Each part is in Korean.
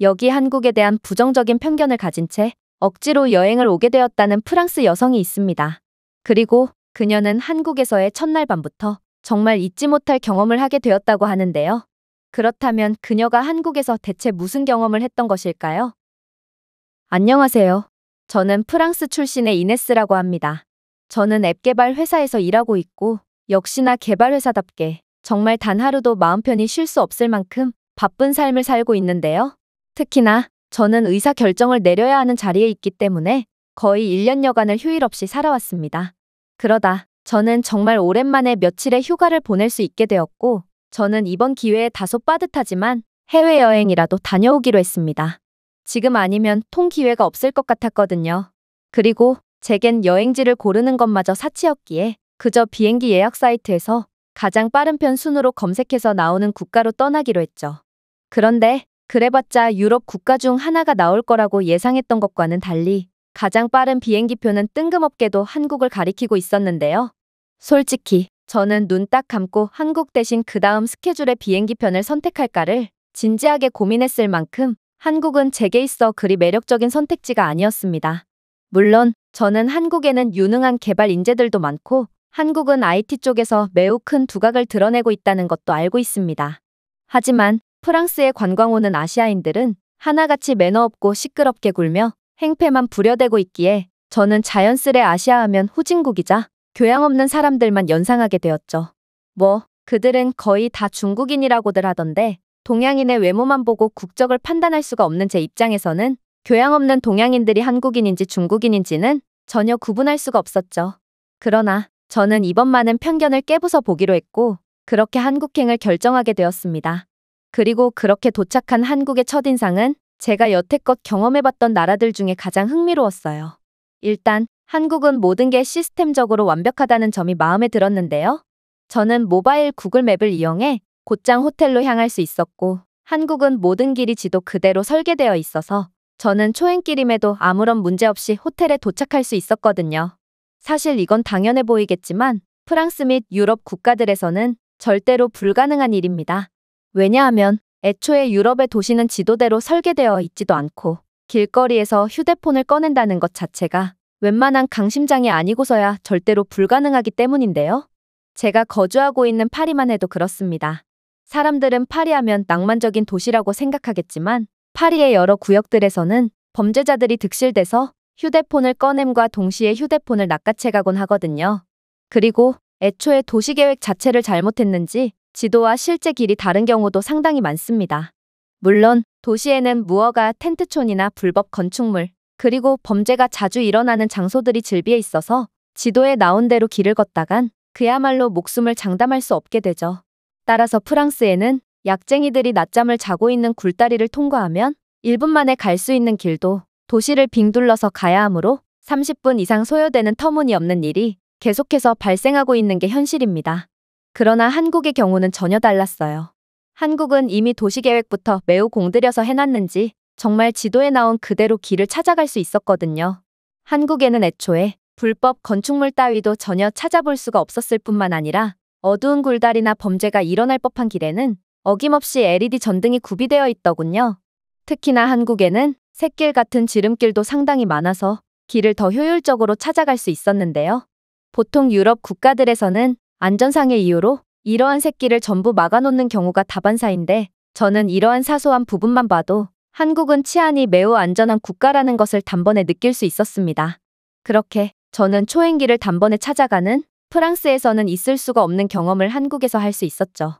여기 한국에 대한 부정적인 편견을 가진 채 억지로 여행을 오게 되었다는 프랑스 여성이 있습니다. 그리고 그녀는 한국에서의 첫날 밤부터 정말 잊지 못할 경험을 하게 되었다고 하는데요. 그렇다면 그녀가 한국에서 대체 무슨 경험을 했던 것일까요? 안녕하세요. 저는 프랑스 출신의 이네스라고 합니다. 저는 앱 개발 회사에서 일하고 있고 역시나 개발 회사답게 정말 단 하루도 마음 편히 쉴 수 없을 만큼 바쁜 삶을 살고 있는데요. 특히나 저는 의사 결정을 내려야 하는 자리에 있기 때문에 거의 1년여간을 휴일 없이 살아왔습니다. 그러다 저는 정말 오랜만에 며칠의 휴가를 보낼 수 있게 되었고 저는 이번 기회에 다소 빠듯하지만 해외여행이라도 다녀오기로 했습니다. 지금 아니면 통 기회가 없을 것 같았거든요. 그리고 제겐 여행지를 고르는 것마저 사치였기에 그저 비행기 예약 사이트에서 가장 빠른 편 순으로 검색해서 나오는 국가로 떠나기로 했죠. 그런데 그래봤자 유럽 국가 중 하나가 나올 거라고 예상했던 것과는 달리 가장 빠른 비행기표는 뜬금없게도 한국을 가리키고 있었는데요. 솔직히 저는 눈 딱 감고 한국 대신 그 다음 스케줄의 비행기편을 선택할까를 진지하게 고민했을 만큼 한국은 제게 있어 그리 매력적인 선택지가 아니었습니다. 물론 저는 한국에는 유능한 개발 인재들도 많고 한국은 IT 쪽에서 매우 큰 두각을 드러내고 있다는 것도 알고 있습니다. 하지만 프랑스의 관광오는 아시아인들은 하나같이 매너 없고 시끄럽게 굴며 행패만 부려대고 있기에 저는 자연스레 아시아 하면 후진국이자 교양 없는 사람들만 연상하게 되었죠. 뭐 그들은 거의 다 중국인이라고들 하던데 동양인의 외모만 보고 국적을 판단할 수가 없는 제 입장에서는 교양 없는 동양인들이 한국인인지 중국인인지는 전혀 구분할 수가 없었죠. 그러나 저는 이번만은 편견을 깨부숴 보기로 했고 그렇게 한국행을 결정하게 되었습니다. 그리고 그렇게 도착한 한국의 첫인상은 제가 여태껏 경험해봤던 나라들 중에 가장 흥미로웠어요. 일단 한국은 모든 게 시스템적으로 완벽하다는 점이 마음에 들었는데요. 저는 모바일 구글 맵을 이용해 곧장 호텔로 향할 수 있었고 한국은 모든 길이 지도 그대로 설계되어 있어서 저는 초행길임에도 아무런 문제 없이 호텔에 도착할 수 있었거든요. 사실 이건 당연해 보이겠지만 프랑스 및 유럽 국가들에서는 절대로 불가능한 일입니다. 왜냐하면 애초에 유럽의 도시는 지도대로 설계되어 있지도 않고 길거리에서 휴대폰을 꺼낸다는 것 자체가 웬만한 강심장이 아니고서야 절대로 불가능하기 때문인데요. 제가 거주하고 있는 파리만 해도 그렇습니다. 사람들은 파리하면 낭만적인 도시라고 생각하겠지만 파리의 여러 구역들에서는 범죄자들이 득실돼서 휴대폰을 꺼냄과 동시에 휴대폰을 낚아채가곤 하거든요. 그리고 애초에 도시계획 자체를 잘못했는지 지도와 실제 길이 다른 경우도 상당히 많습니다. 물론 도시에는 무허가 텐트촌이나 불법 건축물, 그리고 범죄가 자주 일어나는 장소들이 즐비해 있어서 지도에 나온 대로 길을 걷다간 그야말로 목숨을 장담할 수 없게 되죠. 따라서 프랑스에는 약쟁이들이 낮잠을 자고 있는 굴다리를 통과하면 1분 만에 갈 수 있는 길도 도시를 빙둘러서 가야 하므로 30분 이상 소요되는 터무니없는 일이 계속해서 발생하고 있는 게 현실입니다. 그러나 한국의 경우는 전혀 달랐어요. 한국은 이미 도시계획부터 매우 공들여서 해놨는지 정말 지도에 나온 그대로 길을 찾아갈 수 있었거든요. 한국에는 애초에 불법 건축물 따위도 전혀 찾아볼 수가 없었을 뿐만 아니라 어두운 굴다리나 범죄가 일어날 법한 길에는 어김없이 LED 전등이 구비되어 있더군요. 특히나 한국에는 샛길 같은 지름길도 상당히 많아서 길을 더 효율적으로 찾아갈 수 있었는데요. 보통 유럽 국가들에서는 안전상의 이유로 이러한 새끼를 전부 막아놓는 경우가 다반사인데 저는 이러한 사소한 부분만 봐도 한국은 치안이 매우 안전한 국가라는 것을 단번에 느낄 수 있었습니다. 그렇게 저는 초행기를 단번에 찾아가는 프랑스에서는 있을 수가 없는 경험을 한국에서 할 수 있었죠.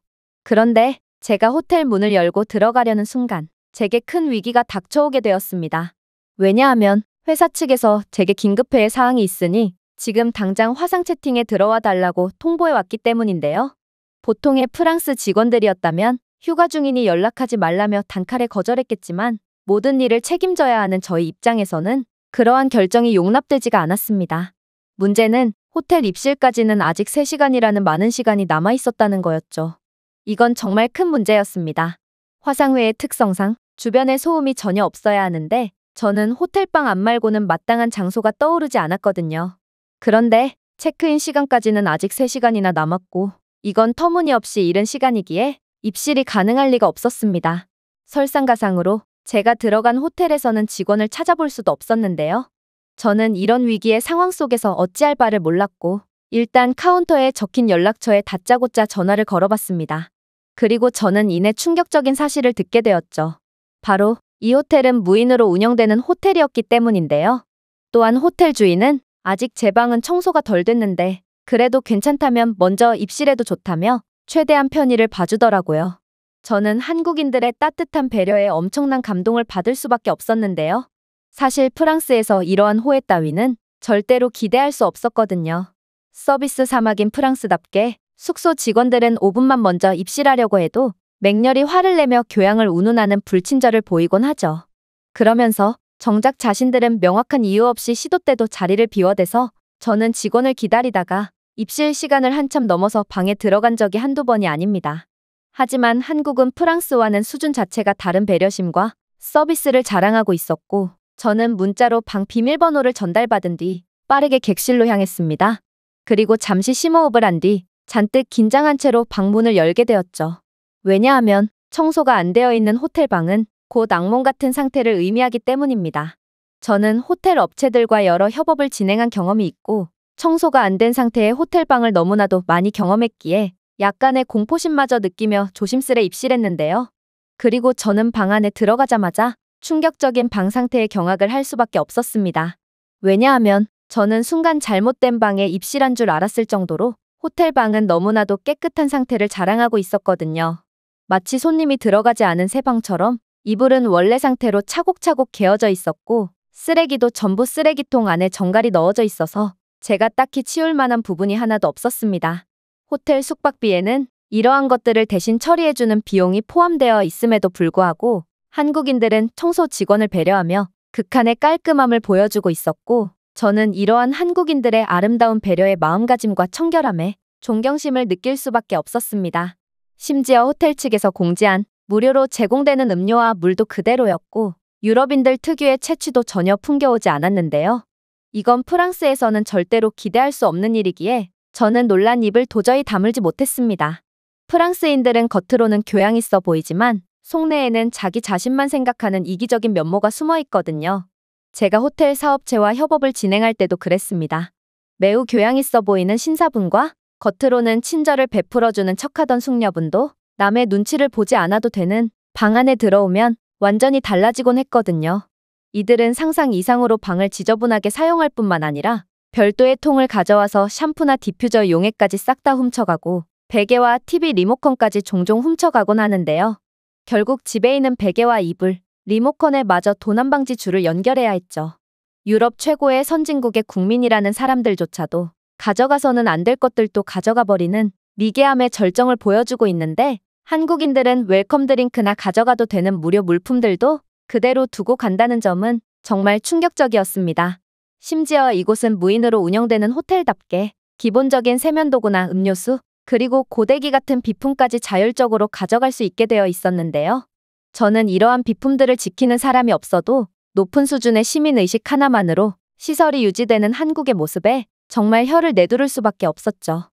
그런데 제가 호텔 문을 열고 들어가려는 순간 제게 큰 위기가 닥쳐오게 되었습니다. 왜냐하면 회사 측에서 제게 긴급회의 사항이 있으니 지금 당장 화상 채팅에 들어와 달라고 통보해왔기 때문인데요. 보통의 프랑스 직원들이었다면 휴가 중이니 연락하지 말라며 단칼에 거절했겠지만 모든 일을 책임져야 하는 저희 입장에서는 그러한 결정이 용납되지가 않았습니다. 문제는 호텔 입실까지는 아직 3시간이라는 많은 시간이 남아 있었다는 거였죠. 이건 정말 큰 문제였습니다. 화상회의 특성상 주변에 소음이 전혀 없어야 하는데 저는 호텔방 안 말고는 마땅한 장소가 떠오르지 않았거든요. 그런데 체크인 시간까지는 아직 3시간이나 남았고 이건 터무니없이 이른 시간이기에 입실이 가능할 리가 없었습니다. 설상가상으로 제가 들어간 호텔에서는 직원을 찾아볼 수도 없었는데요. 저는 이런 위기의 상황 속에서 어찌할 바를 몰랐고 일단 카운터에 적힌 연락처에 다짜고짜 전화를 걸어봤습니다. 그리고 저는 이내 충격적인 사실을 듣게 되었죠. 바로 이 호텔은 무인으로 운영되는 호텔이었기 때문인데요. 또한 호텔 주인은 아직 제 방은 청소가 덜 됐는데 그래도 괜찮다면 먼저 입실해도 좋다며 최대한 편의를 봐주더라고요. 저는 한국인들의 따뜻한 배려에 엄청난 감동을 받을 수밖에 없었는데요. 사실 프랑스에서 이러한 호혜 따위는 절대로 기대할 수 없었거든요. 서비스 사막인 프랑스답게 숙소 직원들은 5분만 먼저 입실하려고 해도 맹렬히 화를 내며 교양을 운운하는 불친절을 보이곤 하죠. 그러면서 정작 자신들은 명확한 이유 없이 시도 때도 자리를 비워대서 저는 직원을 기다리다가 입실 시간을 한참 넘어서 방에 들어간 적이 한두 번이 아닙니다. 하지만 한국은 프랑스와는 수준 자체가 다른 배려심과 서비스를 자랑하고 있었고 저는 문자로 방 비밀번호를 전달받은 뒤 빠르게 객실로 향했습니다. 그리고 잠시 심호흡을 한 뒤 잔뜩 긴장한 채로 방문을 열게 되었죠. 왜냐하면 청소가 안 되어 있는 호텔방은 곧 악몽 같은 상태를 의미하기 때문입니다. 저는 호텔 업체들과 여러 협업을 진행한 경험이 있고 청소가 안 된 상태의 호텔방을 너무나도 많이 경험했기에 약간의 공포심마저 느끼며 조심스레 입실했는데요. 그리고 저는 방 안에 들어가자마자 충격적인 방 상태의 경악을 할 수밖에 없었습니다. 왜냐하면 저는 순간 잘못된 방에 입실한 줄 알았을 정도로 호텔 방은 너무나도 깨끗한 상태를 자랑하고 있었거든요. 마치 손님이 들어가지 않은 새 방처럼 이불은 원래 상태로 차곡차곡 개어져 있었고 쓰레기도 전부 쓰레기통 안에 정갈이 넣어져 있어서 제가 딱히 치울 만한 부분이 하나도 없었습니다. 호텔 숙박비에는 이러한 것들을 대신 처리해주는 비용이 포함되어 있음에도 불구하고 한국인들은 청소 직원을 배려하며 극한의 깔끔함을 보여주고 있었고 저는 이러한 한국인들의 아름다운 배려의 마음가짐과 청결함에 존경심을 느낄 수밖에 없었습니다. 심지어 호텔 측에서 공지한 무료로 제공되는 음료와 물도 그대로였고 유럽인들 특유의 채취도 전혀 풍겨오지 않았는데요. 이건 프랑스에서는 절대로 기대할 수 없는 일이기에 저는 놀란 입을 도저히 다물지 못했습니다. 프랑스인들은 겉으로는 교양 있어 보이지만 속내에는 자기 자신만 생각하는 이기적인 면모가 숨어 있거든요. 제가 호텔 사업체와 협업을 진행할 때도 그랬습니다. 매우 교양 있어 보이는 신사분과 겉으로는 친절을 베풀어주는 척하던 숙녀분도 남의 눈치를 보지 않아도 되는 방 안에 들어오면 완전히 달라지곤 했거든요. 이들은 상상 이상으로 방을 지저분하게 사용할 뿐만 아니라 별도의 통을 가져와서 샴푸나 디퓨저 용액까지 싹 다 훔쳐가고 베개와 TV 리모컨까지 종종 훔쳐가곤 하는데요. 결국 집에 있는 베개와 이불, 리모컨에 마저 도난방지 줄을 연결해야 했죠. 유럽 최고의 선진국의 국민이라는 사람들조차도 가져가서는 안 될 것들도 가져가 버리는 미개함의 절정을 보여주고 있는데 한국인들은 웰컴 드링크나 가져가도 되는 무료 물품들도 그대로 두고 간다는 점은 정말 충격적이었습니다. 심지어 이곳은 무인으로 운영되는 호텔답게 기본적인 세면도구나 음료수, 그리고 고데기 같은 비품까지 자율적으로 가져갈 수 있게 되어 있었는데요. 저는 이러한 비품들을 지키는 사람이 없어도 높은 수준의 시민의식 하나만으로 시설이 유지되는 한국의 모습에 정말 혀를 내두를 수밖에 없었죠.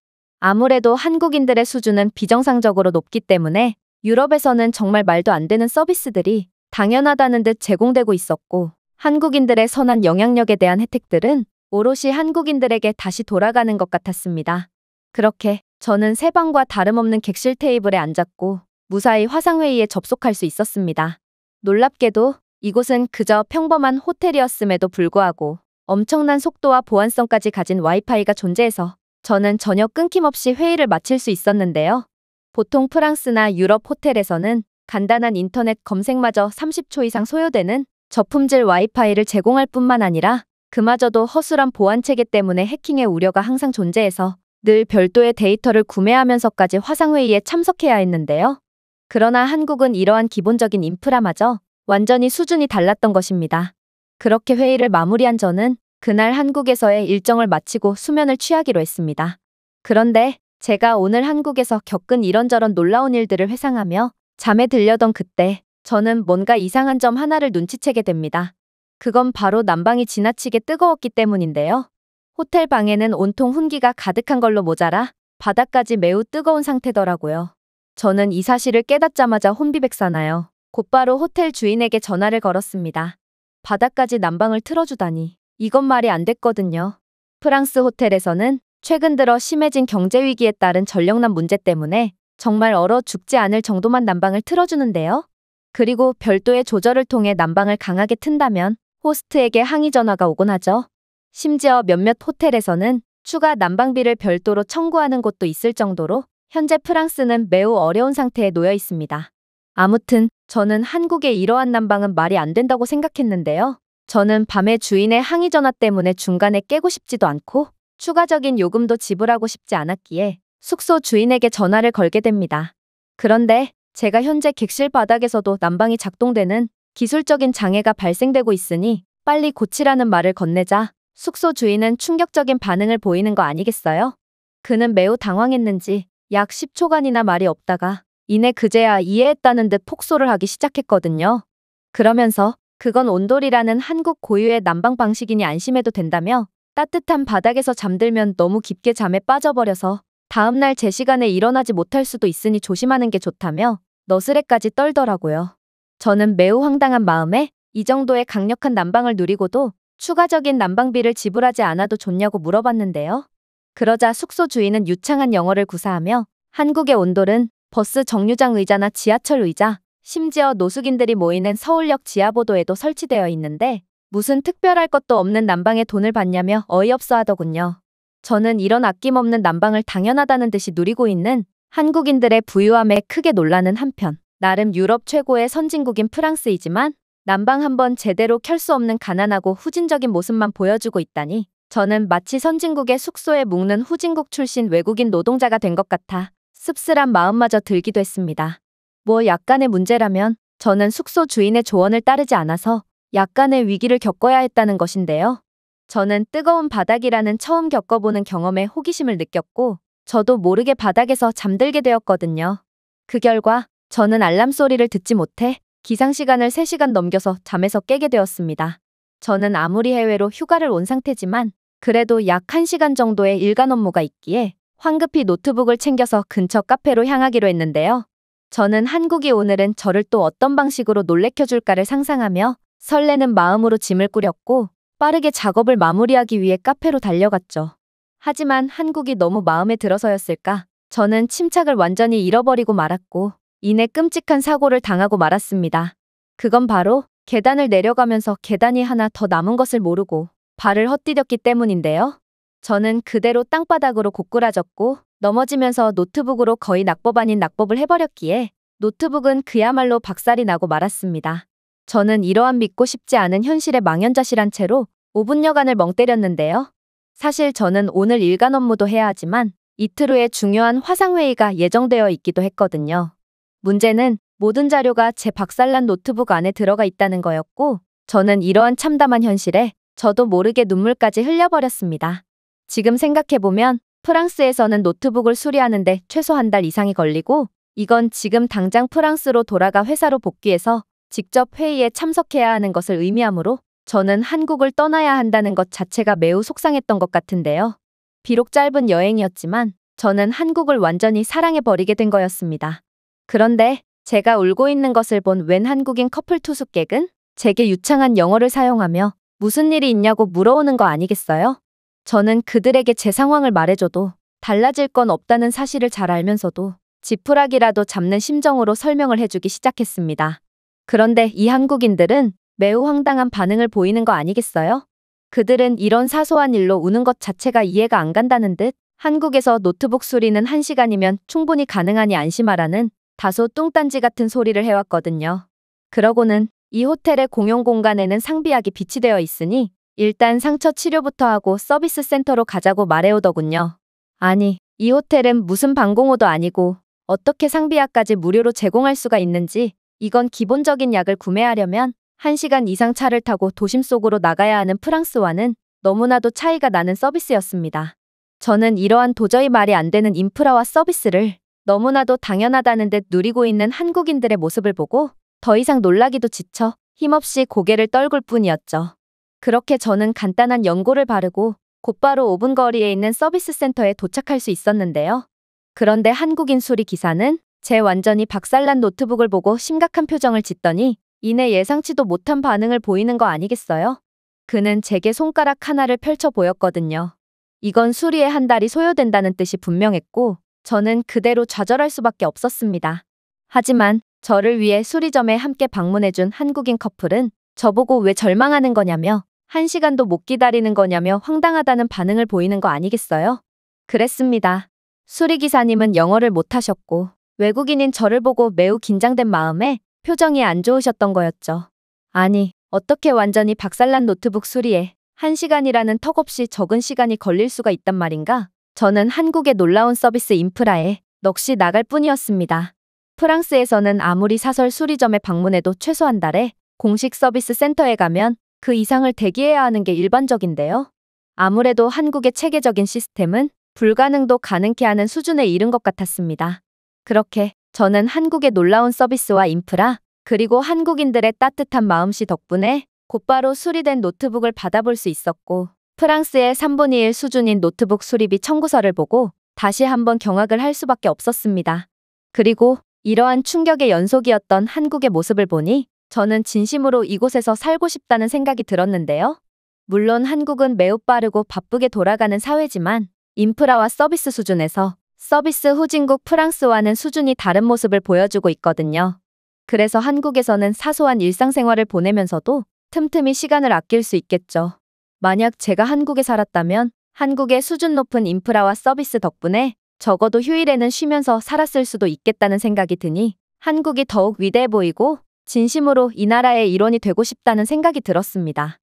아무래도 한국인들의 수준은 비정상적으로 높기 때문에 유럽에서는 정말 말도 안 되는 서비스들이 당연하다는 듯 제공되고 있었고 한국인들의 선한 영향력에 대한 혜택들은 오롯이 한국인들에게 다시 돌아가는 것 같았습니다. 그렇게 저는 세 방과 다름없는 객실 테이블에 앉았고 무사히 화상회의에 접속할 수 있었습니다. 놀랍게도 이곳은 그저 평범한 호텔이었음에도 불구하고 엄청난 속도와 보안성까지 가진 와이파이가 존재해서 저는 전혀 끊김없이 회의를 마칠 수 있었는데요. 보통 프랑스나 유럽 호텔에서는 간단한 인터넷 검색마저 30초 이상 소요되는 저품질 와이파이를 제공할 뿐만 아니라 그마저도 허술한 보안체계 때문에 해킹의 우려가 항상 존재해서 늘 별도의 데이터를 구매하면서까지 화상회의에 참석해야 했는데요. 그러나 한국은 이러한 기본적인 인프라마저 완전히 수준이 달랐던 것입니다. 그렇게 회의를 마무리한 저는 그날 한국에서의 일정을 마치고 수면을 취하기로 했습니다. 그런데 제가 오늘 한국에서 겪은 이런저런 놀라운 일들을 회상하며 잠에 들려던 그때 저는 뭔가 이상한 점 하나를 눈치채게 됩니다. 그건 바로 난방이 지나치게 뜨거웠기 때문인데요. 호텔 방에는 온통 훈기가 가득한 걸로 모자라 바닥까지 매우 뜨거운 상태더라고요. 저는 이 사실을 깨닫자마자 혼비백산하여 곧바로 호텔 주인에게 전화를 걸었습니다. 바닥까지 난방을 틀어주다니. 이건 말이 안 됐거든요. 프랑스 호텔에서는 최근 들어 심해진 경제 위기에 따른 전력난 문제 때문에 정말 얼어 죽지 않을 정도만 난방을 틀어주는데요. 그리고 별도의 조절을 통해 난방을 강하게 튼다면 호스트에게 항의 전화가 오곤 하죠. 심지어 몇몇 호텔에서는 추가 난방비를 별도로 청구하는 곳도 있을 정도로 현재 프랑스는 매우 어려운 상태에 놓여 있습니다. 아무튼 저는 한국의 이러한 난방은 말이 안 된다고 생각했는데요. 저는 밤에 주인의 항의 전화 때문에 중간에 깨고 싶지도 않고 추가적인 요금도 지불하고 싶지 않았기에 숙소 주인에게 전화를 걸게 됩니다. 그런데 제가 현재 객실 바닥에서도 난방이 작동되는 기술적인 장애가 발생되고 있으니 빨리 고치라는 말을 건네자 숙소 주인은 충격적인 반응을 보이는 거 아니겠어요? 그는 매우 당황했는지 약 10초간이나 말이 없다가 이내 그제야 이해했다는 듯 폭소를 하기 시작했거든요. 그러면서 그건 온돌이라는 한국 고유의 난방 방식이니 안심해도 된다며 따뜻한 바닥에서 잠들면 너무 깊게 잠에 빠져버려서 다음날 제 시간에 일어나지 못할 수도 있으니 조심하는 게 좋다며 너스레까지 떨더라고요. 저는 매우 황당한 마음에 이 정도의 강력한 난방을 누리고도 추가적인 난방비를 지불하지 않아도 좋냐고 물어봤는데요. 그러자 숙소 주인은 유창한 영어를 구사하며 한국의 온돌은 버스 정류장 의자나 지하철 의자, 심지어 노숙인들이 모이는 서울역 지하보도에도 설치되어 있는데 무슨 특별할 것도 없는 난방에 돈을 받냐며 어이없어 하더군요. 저는 이런 아낌없는 난방을 당연하다는 듯이 누리고 있는 한국인들의 부유함에 크게 놀라는 한편 나름 유럽 최고의 선진국인 프랑스이지만 난방 한번 제대로 켤 수 없는 가난하고 후진적인 모습만 보여주고 있다니 저는 마치 선진국의 숙소에 묵는 후진국 출신 외국인 노동자가 된 것 같아 씁쓸한 마음마저 들기도 했습니다. 뭐 약간의 문제라면 저는 숙소 주인의 조언을 따르지 않아서 약간의 위기를 겪어야 했다는 것인데요. 저는 뜨거운 바닥이라는 처음 겪어보는 경험에 호기심을 느꼈고 저도 모르게 바닥에서 잠들게 되었거든요. 그 결과 저는 알람 소리를 듣지 못해 기상 시간을 3시간 넘겨서 잠에서 깨게 되었습니다. 저는 아무리 해외로 휴가를 온 상태지만 그래도 약 1시간 정도의 일간 업무가 있기에 황급히 노트북을 챙겨서 근처 카페로 향하기로 했는데요. 저는 한국이 오늘은 저를 또 어떤 방식으로 놀래켜줄까를 상상하며 설레는 마음으로 짐을 꾸렸고 빠르게 작업을 마무리하기 위해 카페로 달려갔죠. 하지만 한국이 너무 마음에 들어서였을까? 저는 침착을 완전히 잃어버리고 말았고 이내 끔찍한 사고를 당하고 말았습니다. 그건 바로 계단을 내려가면서 계단이 하나 더 남은 것을 모르고 발을 헛디뎠기 때문인데요. 저는 그대로 땅바닥으로 고꾸라졌고 넘어지면서 노트북으로 거의 낙법 아닌 낙법을 해버렸기에 노트북은 그야말로 박살이 나고 말았습니다. 저는 이러한 믿고 싶지 않은 현실에 망연자실한 채로 5분여간을 멍 때렸는데요. 사실 저는 오늘 일간 업무도 해야 하지만 이틀 후에 중요한 화상회의가 예정되어 있기도 했거든요. 문제는 모든 자료가 제 박살난 노트북 안에 들어가 있다는 거였고 저는 이러한 참담한 현실에 저도 모르게 눈물까지 흘려버렸습니다. 지금 생각해보면 프랑스에서는 노트북을 수리하는데 최소 한 달 이상이 걸리고 이건 지금 당장 프랑스로 돌아가 회사로 복귀해서 직접 회의에 참석해야 하는 것을 의미하므로 저는 한국을 떠나야 한다는 것 자체가 매우 속상했던 것 같은데요. 비록 짧은 여행이었지만 저는 한국을 완전히 사랑해버리게 된 거였습니다. 그런데 제가 울고 있는 것을 본 웬 한국인 커플 투숙객은 제게 유창한 영어를 사용하며 무슨 일이 있냐고 물어오는 거 아니겠어요? 저는 그들에게 제 상황을 말해줘도 달라질 건 없다는 사실을 잘 알면서도 지푸라기라도 잡는 심정으로 설명을 해주기 시작했습니다. 그런데 이 한국인들은 매우 황당한 반응을 보이는 거 아니겠어요? 그들은 이런 사소한 일로 우는 것 자체가 이해가 안 간다는 듯 한국에서 노트북 수리는 한시간이면 충분히 가능하니 안심하라는 다소 뚱딴지 같은 소리를 해왔거든요. 그러고는 이 호텔의 공용 공간에는 상비약이 비치되어 있으니 일단 상처 치료부터 하고 서비스 센터로 가자고 말해오더군요. 아니, 이 호텔은 무슨 방공호도 아니고 어떻게 상비약까지 무료로 제공할 수가 있는지 이건 기본적인 약을 구매하려면 1시간 이상 차를 타고 도심 속으로 나가야 하는 프랑스와는 너무나도 차이가 나는 서비스였습니다. 저는 이러한 도저히 말이 안 되는 인프라와 서비스를 너무나도 당연하다는 듯 누리고 있는 한국인들의 모습을 보고 더 이상 놀라기도 지쳐 힘없이 고개를 떨굴 뿐이었죠. 그렇게 저는 간단한 연고를 바르고 곧바로 5분 거리에 있는 서비스 센터에 도착할 수 있었는데요. 그런데 한국인 수리 기사는 제 완전히 박살난 노트북을 보고 심각한 표정을 짓더니 이내 예상치도 못한 반응을 보이는 거 아니겠어요? 그는 제게 손가락 하나를 펼쳐 보였거든요. 이건 수리에 한 달이 소요된다는 뜻이 분명했고 저는 그대로 좌절할 수밖에 없었습니다. 하지만 저를 위해 수리점에 함께 방문해준 한국인 커플은 저보고 왜 절망하는 거냐며 한 시간도 못 기다리는 거냐며 황당하다는 반응을 보이는 거 아니겠어요? 그랬습니다. 수리기사님은 영어를 못하셨고 외국인인 저를 보고 매우 긴장된 마음에 표정이 안 좋으셨던 거였죠. 아니, 어떻게 완전히 박살난 노트북 수리에 한시간이라는 턱없이 적은 시간이 걸릴 수가 있단 말인가? 저는 한국의 놀라운 서비스 인프라에 넋이 나갈 뿐이었습니다. 프랑스에서는 아무리 사설 수리점에 방문해도 최소한 달에 공식 서비스 센터에 가면 그 이상을 대기해야 하는 게 일반적인데요. 아무래도 한국의 체계적인 시스템은 불가능도 가능케 하는 수준에 이른 것 같았습니다. 그렇게 저는 한국의 놀라운 서비스와 인프라, 그리고 한국인들의 따뜻한 마음씨 덕분에 곧바로 수리된 노트북을 받아볼 수 있었고 프랑스의 3분의 1 수준인 노트북 수리비 청구서를 보고 다시 한번 경악을 할 수밖에 없었습니다. 그리고 이러한 충격의 연속이었던 한국의 모습을 보니 저는 진심으로 이곳에서 살고 싶다는 생각이 들었는데요. 물론 한국은 매우 빠르고 바쁘게 돌아가는 사회지만 인프라와 서비스 수준에서 서비스 후진국 프랑스와는 수준이 다른 모습을 보여주고 있거든요. 그래서 한국에서는 사소한 일상생활을 보내면서도 틈틈이 시간을 아낄 수 있겠죠. 만약 제가 한국에 살았다면 한국의 수준 높은 인프라와 서비스 덕분에 적어도 휴일에는 쉬면서 살았을 수도 있겠다는 생각이 드니 한국이 더욱 위대해 보이고 진심으로 이 나라의 일원이 되고 싶다는 생각이 들었습니다.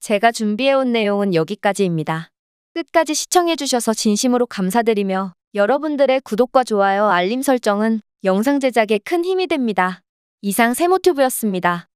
제가 준비해온 내용은 여기까지입니다. 끝까지 시청해주셔서 진심으로 감사드리며 여러분들의 구독과 좋아요, 알림 설정은 영상 제작에 큰 힘이 됩니다. 이상 세모튜브였습니다.